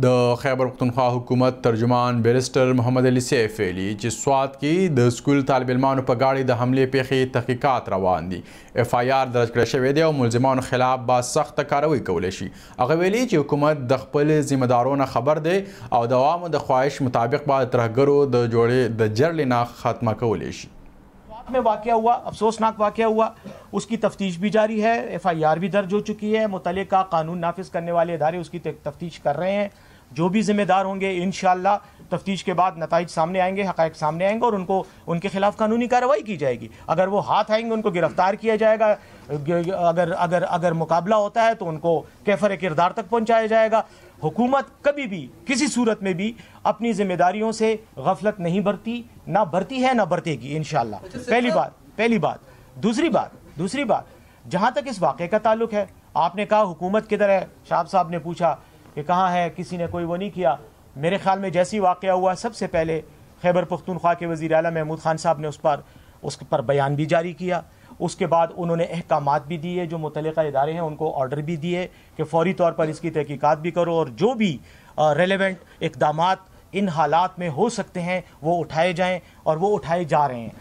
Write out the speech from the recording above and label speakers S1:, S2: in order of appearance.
S1: د خیبر پختونخوا حکومت ترجمان بیرستر محمد علي سیف ویلي چې سواد کې د سکول طالب علمانو په غاړه د حملې پیښې تحقیقات روان دي اف آی آر درج کړل شوی دی او ملزمانو خلاف با سخت کاروي کول شي هغه ویلي چې حکومت د خپل ذمہ دارونو خبر دی او د عوامو د خواهش مطابق به ترهګرو د جوړې د جرل نه خاتمه کول شي
S2: سواد میں واقعہ ہوا افسوسناک واقعہ ہوا उसकी तफ्तीश भी जारी है एफ आई आर भी दर्ज हो चुकी है मुतल कानून नाफिज करने वाले इदारे उसकी तफ्तीश कर रहे हैं जो भी जिम्मेदार होंगे इन तफ्तीश के बाद नतज सामने आएंगे हक़ सामने आएंगे और उनको उनके खिलाफ कानूनी कार्रवाई की जाएगी अगर वो हाथ आएंगे उनको गिरफ्तार किया जाएगा अगर अगर अगर मुकाबला होता है तो उनको कैफर किरदार तक पहुँचाया जाएगा हुकूमत कभी भी किसी सूरत में भी अपनी जिम्मेदारियों से गफलत नहीं बरती ना बरती है ना बरतेगी इन अच्छा, पहली बात पहली बात दूसरी बात दूसरी बात जहाँ तक इस वाक़े का ताल्लुक है आपने कहा हुकूमत किधर है शाह साहब ने पूछा कि कहाँ है किसी ने कोई वो नहीं किया मेरे ख्याल में जैसी वाक़ हुआ सबसे पहले खैबर पख्तूनख्वा के वज़ी अल महमूद ख़ान साहब ने उस पर उस पर बयान भी जारी किया उसके बाद उन्होंने अहकाम भी दिए जो मुतल इदारे हैं उनको ऑर्डर भी दिए कि फौरी तौर पर इसकी तहकीक़ात भी करो और जो भी रेलिवेंट इकदाम इन हालात में हो सकते हैं वो उठाए जाएँ और वो उठाए जा रहे हैं